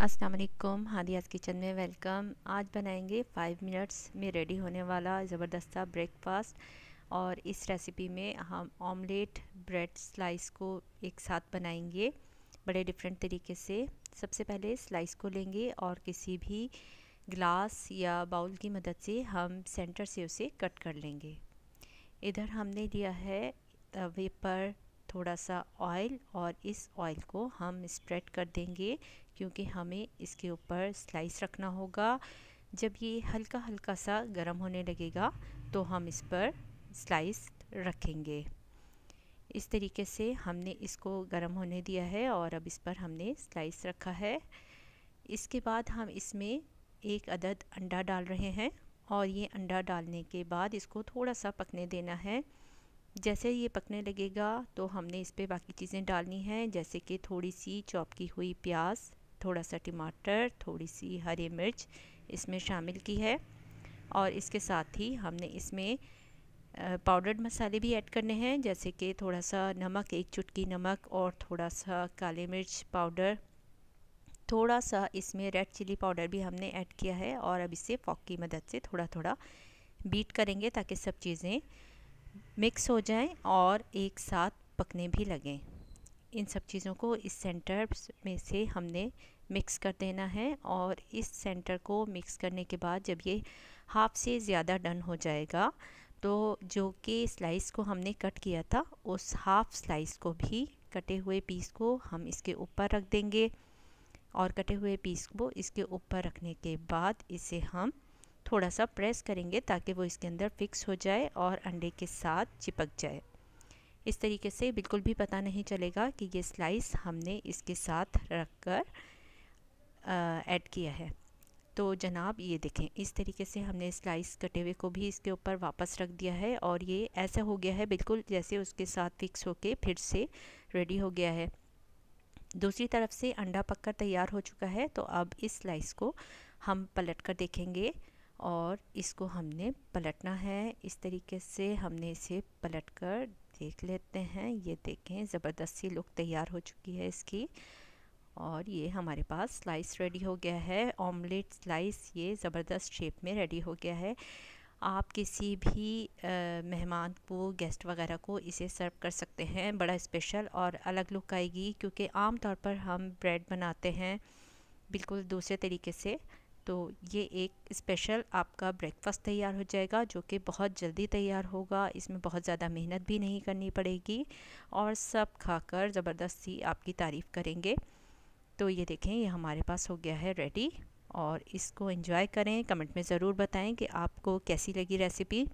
असलकुम वालेकुम हादियाज़ किचन में वेलकम आज बनाएंगे फ़ाइव मिनट्स में रेडी होने वाला ज़बरदस्ता ब्रेकफास्ट और इस रेसिपी में हम ऑमलेट ब्रेड स्लाइस को एक साथ बनाएंगे बड़े डिफरेंट तरीके से सबसे पहले स्लाइस को लेंगे और किसी भी ग्लास या बाउल की मदद से हम सेंटर से उसे कट कर लेंगे इधर हमने लिया है तवे पर थोड़ा सा ऑयल और इस ऑयल को हम स्प्रेड कर देंगे क्योंकि हमें इसके ऊपर स्लाइस रखना होगा जब ये हल्का हल्का सा गर्म होने लगेगा तो हम इस पर स्लाइस रखेंगे इस तरीके से हमने इसको गर्म होने दिया है और अब इस पर हमने स्लाइस रखा है इसके बाद हम इसमें एक अदद अंडा डाल रहे हैं और ये अंडा डालने के बाद इसको थोड़ा सा पकने देना है जैसे ये पकने लगेगा तो हमने इस पर बाकी चीज़ें डालनी हैं जैसे कि थोड़ी सी चॉप की हुई प्याज थोड़ा सा टमाटर थोड़ी सी हरी मिर्च इसमें शामिल की है और इसके साथ ही हमने इसमें पाउडर्ड मसाले भी ऐड करने हैं जैसे कि थोड़ा सा नमक एक चुटकी नमक और थोड़ा सा काली मिर्च पाउडर थोड़ा सा इसमें रेड चिली पाउडर भी हमने ऐड किया है और अब इसे फॉक की मदद से थोड़ा थोड़ा बीट करेंगे ताकि सब चीज़ें मिक्स हो जाएं और एक साथ पकने भी लगें इन सब चीज़ों को इस सेंटर में से हमने मिक्स कर देना है और इस सेंटर को मिक्स करने के बाद जब ये हाफ़ से ज़्यादा डन हो जाएगा तो जो कि स्लाइस को हमने कट किया था उस हाफ़ स्लाइस को भी कटे हुए पीस को हम इसके ऊपर रख देंगे और कटे हुए पीस को इसके ऊपर रखने के बाद इसे हम थोड़ा सा प्रेस करेंगे ताकि वो इसके अंदर फिक्स हो जाए और अंडे के साथ चिपक जाए इस तरीके से बिल्कुल भी पता नहीं चलेगा कि ये स्लाइस हमने इसके साथ रख कर ऐड किया है तो जनाब ये देखें इस तरीके से हमने स्लाइस कटे हुए को भी इसके ऊपर वापस रख दिया है और ये ऐसा हो गया है बिल्कुल जैसे उसके साथ फिक्स होके फिर से रेडी हो गया है दूसरी तरफ से अंडा पककर तैयार हो चुका है तो अब इस स्लाइस को हम पलट कर देखेंगे और इसको हमने पलटना है इस तरीके से हमने इसे पलट कर देख लेते हैं ये देखें ज़बरदस्ती लुक तैयार हो चुकी है इसकी और ये हमारे पास स्लाइस रेडी हो गया है ऑमलेट स्लाइस ये ज़बरदस्त शेप में रेडी हो गया है आप किसी भी मेहमान को गेस्ट वगैरह को इसे सर्व कर सकते हैं बड़ा स्पेशल और अलग लुक आएगी क्योंकि आम तौर पर हम ब्रेड बनाते हैं बिल्कुल दूसरे तरीके से तो ये एक स्पेशल आपका ब्रेकफास्ट तैयार हो जाएगा जो कि बहुत जल्दी तैयार होगा इसमें बहुत ज़्यादा मेहनत भी नहीं करनी पड़ेगी और सब खाकर ज़बरदस्ती आपकी तारीफ़ करेंगे तो ये देखें ये हमारे पास हो गया है रेडी और इसको इंजॉय करें कमेंट में ज़रूर बताएं कि आपको कैसी लगी रेसिपी